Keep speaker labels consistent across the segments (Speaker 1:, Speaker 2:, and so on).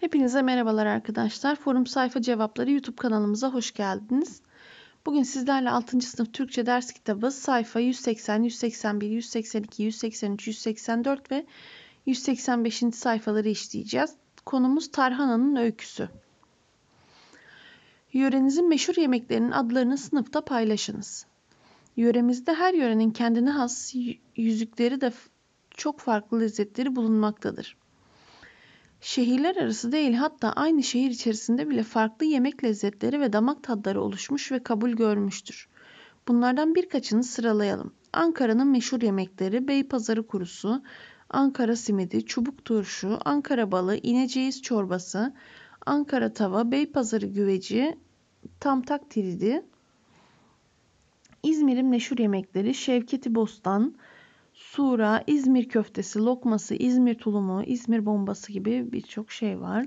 Speaker 1: Hepinize merhabalar arkadaşlar. Forum Sayfa Cevapları YouTube kanalımıza hoş geldiniz. Bugün sizlerle 6. sınıf Türkçe ders kitabı sayfa 180, 181, 182, 183, 184 ve 185. sayfaları işleyeceğiz. Konumuz Tarhana'nın öyküsü. Yörenizin meşhur yemeklerinin adlarını sınıfta paylaşınız. Yöremizde her yörenin kendine has yüzükleri de çok farklı lezzetleri bulunmaktadır. Şehirler arası değil hatta aynı şehir içerisinde bile farklı yemek lezzetleri ve damak tatları oluşmuş ve kabul görmüştür. Bunlardan birkaçını sıralayalım. Ankara'nın meşhur yemekleri Beypazarı kurusu, Ankara simidi, çubuk turşu, Ankara balı, ineceğiz çorbası, Ankara tava, Beypazarı güveci, tam tak tiridi. İzmir'in meşhur yemekleri Şevketi Bostan, sura, İzmir köftesi, lokması, İzmir tulumu, İzmir bombası gibi birçok şey var.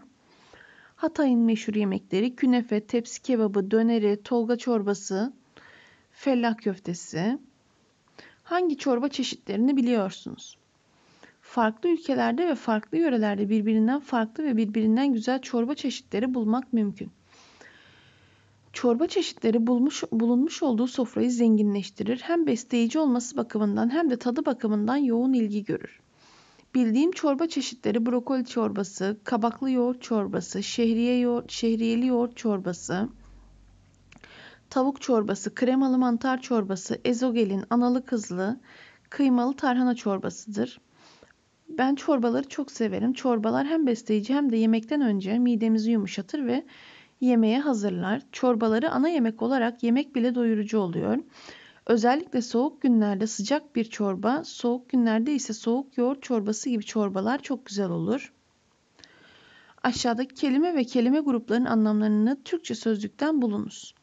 Speaker 1: Hatay'ın meşhur yemekleri künefe, tepsi kebabı, döneri, tolga çorbası, fellah köftesi. Hangi çorba çeşitlerini biliyorsunuz? Farklı ülkelerde ve farklı yörelerde birbirinden farklı ve birbirinden güzel çorba çeşitleri bulmak mümkün çorba çeşitleri bulmuş, bulunmuş olduğu sofrayı zenginleştirir. Hem besleyici olması bakımından hem de tadı bakımından yoğun ilgi görür. Bildiğim çorba çeşitleri brokoli çorbası, kabaklı yoğurt çorbası, şehriye yoğurt, şehriyeli yoğurt çorbası, tavuk çorbası, kremalı mantar çorbası, ezogelin, analı kızlı, kıymalı tarhana çorbasıdır. Ben çorbaları çok severim. Çorbalar hem besleyici hem de yemekten önce midemizi yumuşatır ve yemeğe hazırlar. Çorbaları ana yemek olarak yemek bile doyurucu oluyor. Özellikle soğuk günlerde sıcak bir çorba, soğuk günlerde ise soğuk yoğurt çorbası gibi çorbalar çok güzel olur. Aşağıdaki kelime ve kelime gruplarının anlamlarını Türkçe sözlükten bulunuz.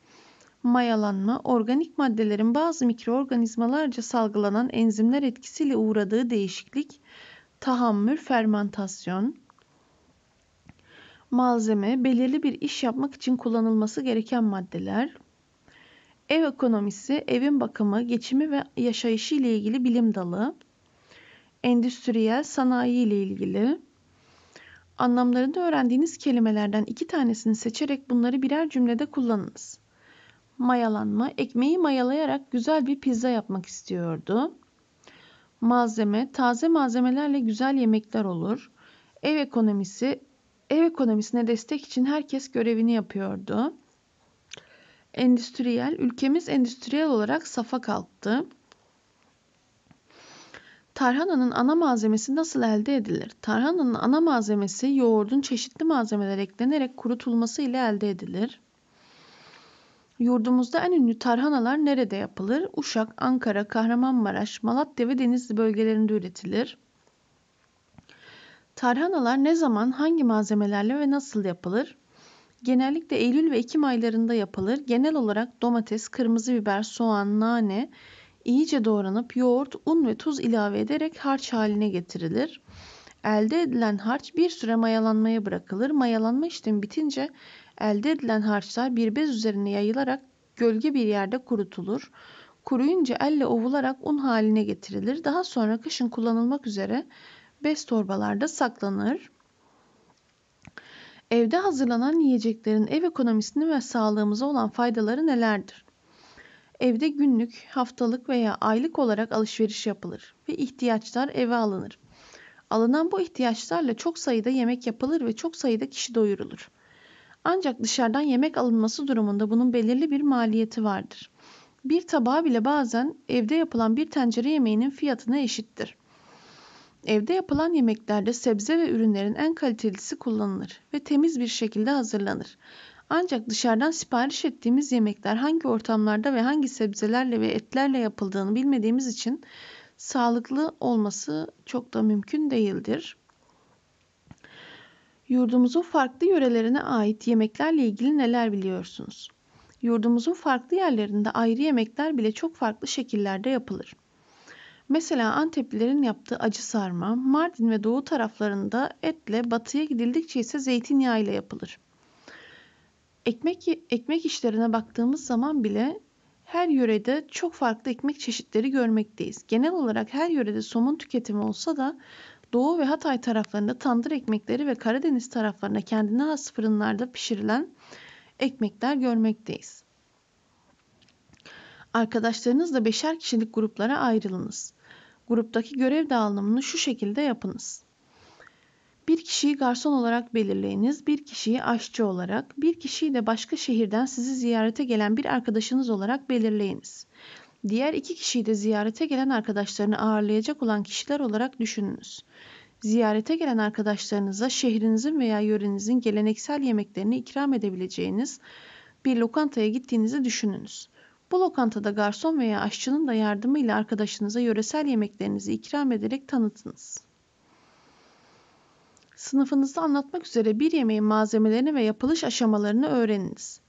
Speaker 1: Mayalanma, organik maddelerin bazı mikroorganizmalarca salgılanan enzimler etkisiyle uğradığı değişiklik, tahammül, fermantasyon, malzeme, belirli bir iş yapmak için kullanılması gereken maddeler. Ev ekonomisi, evin bakımı, geçimi ve yaşayışı ile ilgili bilim dalı. Endüstriyel, sanayi ile ilgili. Anlamlarını öğrendiğiniz kelimelerden iki tanesini seçerek bunları birer cümlede kullanınız. Mayalanma, ekmeği mayalayarak güzel bir pizza yapmak istiyordu. Malzeme, taze malzemelerle güzel yemekler olur. Ev ekonomisi, Ev ekonomisine destek için herkes görevini yapıyordu. Endüstriyel, ülkemiz endüstriyel olarak safa kalktı. Tarhananın ana malzemesi nasıl elde edilir? Tarhananın ana malzemesi yoğurdun çeşitli malzemeler eklenerek kurutulması ile elde edilir. Yurdumuzda en ünlü tarhanalar nerede yapılır? Uşak, Ankara, Kahramanmaraş, Malatya ve Denizli bölgelerinde üretilir. Tarhanalar ne zaman, hangi malzemelerle ve nasıl yapılır? Genellikle Eylül ve Ekim aylarında yapılır. Genel olarak domates, kırmızı biber, soğan, nane iyice doğranıp yoğurt, un ve tuz ilave ederek harç haline getirilir. Elde edilen harç bir süre mayalanmaya bırakılır. Mayalanma işlemi bitince elde edilen harçlar bir bez üzerine yayılarak gölge bir yerde kurutulur. Kuruyunca elle ovularak un haline getirilir. Daha sonra kışın kullanılmak üzere bez torbalarda saklanır. Evde hazırlanan yiyeceklerin ev ekonomisini ve sağlığımıza olan faydaları nelerdir? Evde günlük, haftalık veya aylık olarak alışveriş yapılır ve ihtiyaçlar eve alınır. Alınan bu ihtiyaçlarla çok sayıda yemek yapılır ve çok sayıda kişi doyurulur. Ancak dışarıdan yemek alınması durumunda bunun belirli bir maliyeti vardır. Bir tabağa bile bazen evde yapılan bir tencere yemeğinin fiyatına eşittir. Evde yapılan yemeklerde sebze ve ürünlerin en kalitelisi kullanılır ve temiz bir şekilde hazırlanır. Ancak dışarıdan sipariş ettiğimiz yemekler hangi ortamlarda ve hangi sebzelerle ve etlerle yapıldığını bilmediğimiz için sağlıklı olması çok da mümkün değildir. Yurdumuzun farklı yörelerine ait yemeklerle ilgili neler biliyorsunuz? Yurdumuzun farklı yerlerinde ayrı yemekler bile çok farklı şekillerde yapılır. Mesela Anteplilerin yaptığı acı sarma, Mardin ve doğu taraflarında etle, batıya gidildikçe ise zeytinyağı ile yapılır. Ekmek, ekmek işlerine baktığımız zaman bile her yörede çok farklı ekmek çeşitleri görmekteyiz. Genel olarak her yörede somun tüketimi olsa da Doğu ve Hatay taraflarında tandır ekmekleri ve Karadeniz taraflarında kendine has fırınlarda pişirilen ekmekler görmekteyiz. Arkadaşlarınızla beşer kişilik gruplara ayrılınız. Gruptaki görev dağılımını şu şekilde yapınız. Bir kişiyi garson olarak belirleyiniz, bir kişiyi aşçı olarak, bir kişiyi de başka şehirden sizi ziyarete gelen bir arkadaşınız olarak belirleyiniz. Diğer iki kişiyi de ziyarete gelen arkadaşlarını ağırlayacak olan kişiler olarak düşününüz. Ziyarete gelen arkadaşlarınıza şehrinizin veya yörenizin geleneksel yemeklerini ikram edebileceğiniz bir lokantaya gittiğinizi düşününüz. Bu lokantada garson veya aşçının da yardımıyla arkadaşınıza yöresel yemeklerinizi ikram ederek tanıtınız. Sınıfınızda anlatmak üzere bir yemeğin malzemelerini ve yapılış aşamalarını öğreniniz.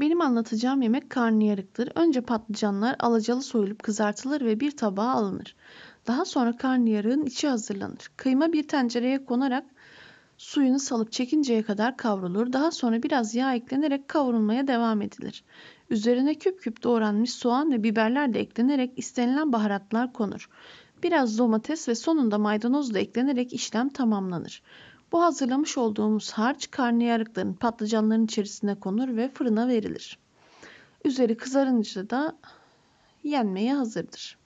Speaker 1: Benim anlatacağım yemek karnıyarıktır. Önce patlıcanlar alacalı soyulup kızartılır ve bir tabağa alınır. Daha sonra karnıyarığın içi hazırlanır. Kıyma bir tencereye konarak suyunu salıp çekinceye kadar kavrulur. Daha sonra biraz yağ eklenerek kavrulmaya devam edilir. Üzerine küp küp doğranmış soğan ve biberler de eklenerek istenilen baharatlar konur. Biraz domates ve sonunda maydanoz da eklenerek işlem tamamlanır. Bu hazırlamış olduğumuz harç karnıyarıkların patlıcanların içerisine konur ve fırına verilir. Üzeri kızarınca da yenmeye hazırdır.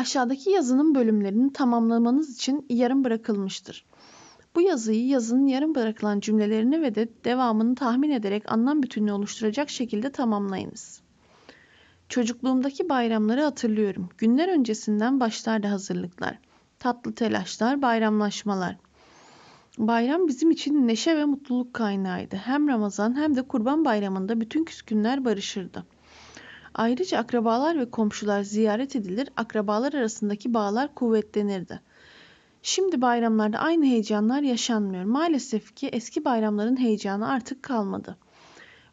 Speaker 1: Aşağıdaki yazının bölümlerini tamamlamanız için yarım bırakılmıştır. Bu yazıyı yazının yarım bırakılan cümlelerini ve de devamını tahmin ederek anlam bütününü oluşturacak şekilde tamamlayınız. Çocukluğumdaki bayramları hatırlıyorum. Günler öncesinden başlardı hazırlıklar. Tatlı telaşlar, bayramlaşmalar. Bayram bizim için neşe ve mutluluk kaynağıydı. Hem Ramazan hem de Kurban Bayramı'nda bütün küskünler barışırdı.'' Ayrıca akrabalar ve komşular ziyaret edilir, akrabalar arasındaki bağlar kuvvetlenirdi. Şimdi bayramlarda aynı heyecanlar yaşanmıyor. Maalesef ki eski bayramların heyecanı artık kalmadı.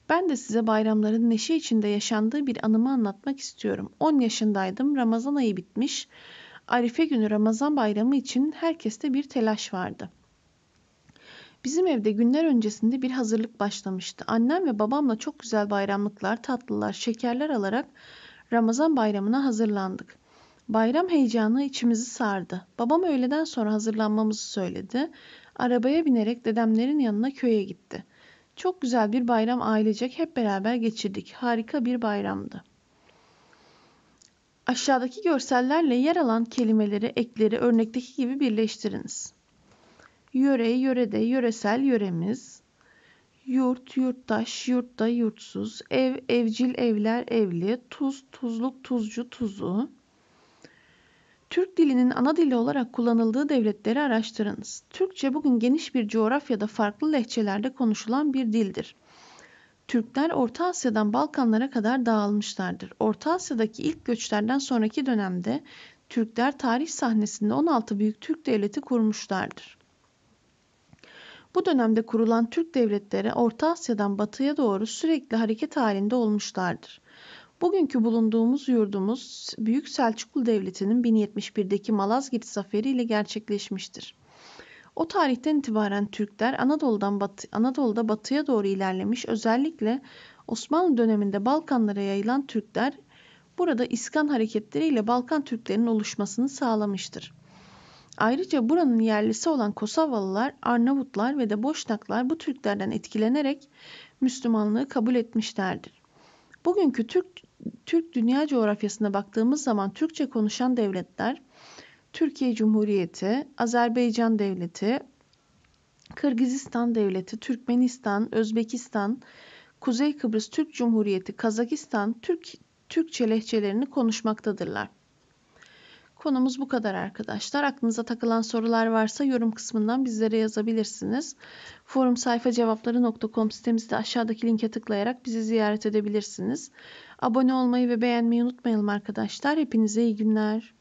Speaker 1: Ben de size bayramların neşe içinde yaşandığı bir anımı anlatmak istiyorum. 10 yaşındaydım. Ramazan ayı bitmiş. Arife günü Ramazan bayramı için herkeste bir telaş vardı. Bizim evde günler öncesinde bir hazırlık başlamıştı. Annem ve babamla çok güzel bayramlıklar, tatlılar, şekerler alarak Ramazan bayramına hazırlandık. Bayram heyecanı içimizi sardı. Babam öğleden sonra hazırlanmamızı söyledi. Arabaya binerek dedemlerin yanına köye gitti. Çok güzel bir bayram ailecek hep beraber geçirdik. Harika bir bayramdı. Aşağıdaki görsellerle yer alan kelimeleri, ekleri örnekteki gibi birleştiriniz. Yöre, yörede, yöresel, yöremiz. Yurt, yurttaş, yurtta, yurtsuz. Ev, evcil, evler, evli. Tuz, tuzluk, tuzcu, tuzu. Türk dilinin ana dili olarak kullanıldığı devletleri araştırınız. Türkçe bugün geniş bir coğrafyada farklı lehçelerde konuşulan bir dildir. Türkler Orta Asya'dan Balkanlara kadar dağılmışlardır. Orta Asya'daki ilk göçlerden sonraki dönemde Türkler tarih sahnesinde 16 büyük Türk devleti kurmuşlardır. Bu dönemde kurulan Türk devletleri Orta Asya'dan batıya doğru sürekli hareket halinde olmuşlardır. Bugünkü bulunduğumuz yurdumuz Büyük Selçuklu Devleti'nin 1071'deki Malazgirt zaferi ile gerçekleşmiştir. O tarihten itibaren Türkler Anadolu'dan batı, Anadolu'da batıya doğru ilerlemiş özellikle Osmanlı döneminde Balkanlara yayılan Türkler burada İskan hareketleriyle Balkan Türklerinin oluşmasını sağlamıştır. Ayrıca buranın yerlisi olan Kosovalılar, Arnavutlar ve de Boşnaklar bu Türklerden etkilenerek Müslümanlığı kabul etmişlerdir. Bugünkü Türk, Türk dünya coğrafyasına baktığımız zaman Türkçe konuşan devletler Türkiye Cumhuriyeti, Azerbaycan Devleti, Kırgızistan Devleti, Türkmenistan, Özbekistan, Kuzey Kıbrıs Türk Cumhuriyeti, Kazakistan Türk Türkçe lehçelerini konuşmaktadırlar. Konumuz bu kadar arkadaşlar. Aklınıza takılan sorular varsa yorum kısmından bizlere yazabilirsiniz. Forum sayfa cevapları.com sitemizde aşağıdaki linke tıklayarak bizi ziyaret edebilirsiniz. Abone olmayı ve beğenmeyi unutmayalım arkadaşlar. Hepinize iyi günler.